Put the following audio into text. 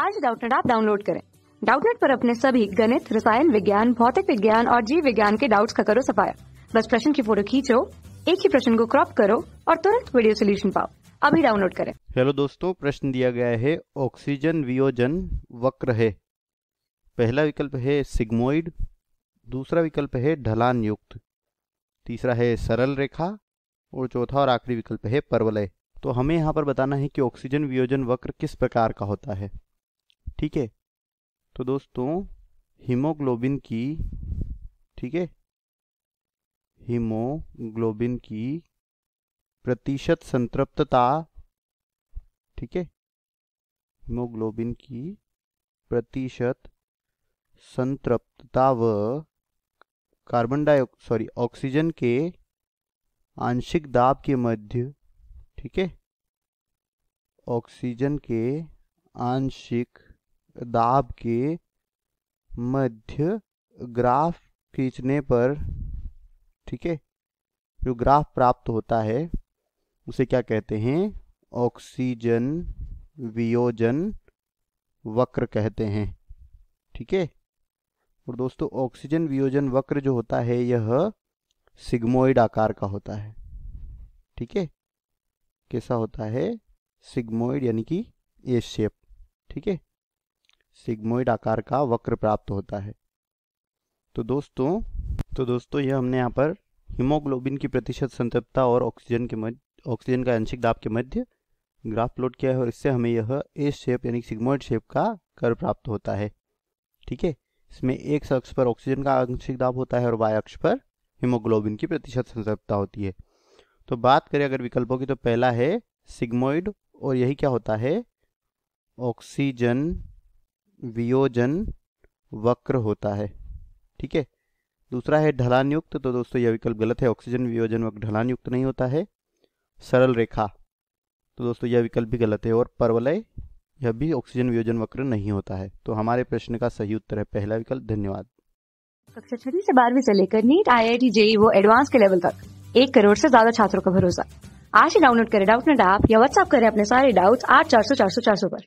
आज डाउटनेट आप डाउनलोड करें डाउटनेट पर अपने सभी गणित रसायन विज्ञान भौतिक विज्ञान और जीव विज्ञान के डाउट्स का करो सफाया बस प्रश्न की फोटो खींचो एक ही प्रश्न को क्रॉप करो और तुरंत वीडियो सोल्यूशन पाओ अभी डाउनलोड करें हेलो दोस्तों प्रश्न दिया गया है ऑक्सीजन वियोजन वक्र है पहला विकल्प है सिग्मोइड दूसरा विकल्प है ढलान युक्त तीसरा है सरल रेखा और चौथा और आखिरी विकल्प है परवलय तो हमें यहाँ पर बताना है कि ऑक्सीजन वियोजन वक्र किस प्रकार का होता है ठीक है तो दोस्तों हीमोग्लोबिन की ठीक है हीमोग्लोबिन की प्रतिशत संतृप्तता ठीक है हीमोग्लोबिन की प्रतिशत संतृप्तता व कार्बन डाइक सॉरी ऑक्सीजन के आंशिक दाब के मध्य ठीक है ऑक्सीजन के आंशिक दाब के मध्य ग्राफ खींचने पर ठीक है जो ग्राफ प्राप्त होता है उसे क्या कहते हैं ऑक्सीजन वियोजन वक्र कहते हैं ठीक है और दोस्तों ऑक्सीजन वियोजन वक्र जो होता है यह सिग्मोइड आकार का होता है ठीक है कैसा होता है सिग्मोइड यानी कि ए शेप ठीक है सिग्मोइड आकार का वक्र प्राप्त होता है तो दोस्तों तो दोस्तों ये हमने यहाँ पर हीमोग्लोबिन की प्रतिशत संतृप्तता और ऑक्सीजन के मध्य ऑक्सीजन का आंशिक दाब के मध्य ग्राफ प्लॉट किया है और इससे हमें यह एस शेप यानी सिग्मोइड शेप का कर प्राप्त होता है ठीक है इसमें एक अक्ष पर ऑक्सीजन का आंशिक दाब होता है और वाई अक्ष पर हीमोग्लोबिन की प्रतिशत संतृप्तता होती है तो बात करें अगर विकल्पों की तो पहला है सिग्मोइड और यही क्या होता है ऑक्सीजन वियोजन वक्र होता है ठीक है दूसरा है ढलान युक्त तो दोस्तों यह विकल्प गलत है ऑक्सीजन वियोजन वक्र ढलान युक्त नहीं होता है सरल रेखा तो दोस्तों यह विकल्प भी गलत है और परवलय यह भी ऑक्सीजन वियोजन वक्र नहीं होता है तो हमारे प्रश्न का सही उत्तर है पहला विकल्प धन्यवाद कक्षा छठी से बारहवीं से लेकर NEET I I T JEE वो एडवांस के लेवल तक एक करोड़ से ज्यादा छात्रों का भरोसा आज ही डाउनलोड करें डाउट नेट ऐप या व्हाट्सअप करें अपने सारे डाउट्स आठ चार सौ चार सौ चार सौ पर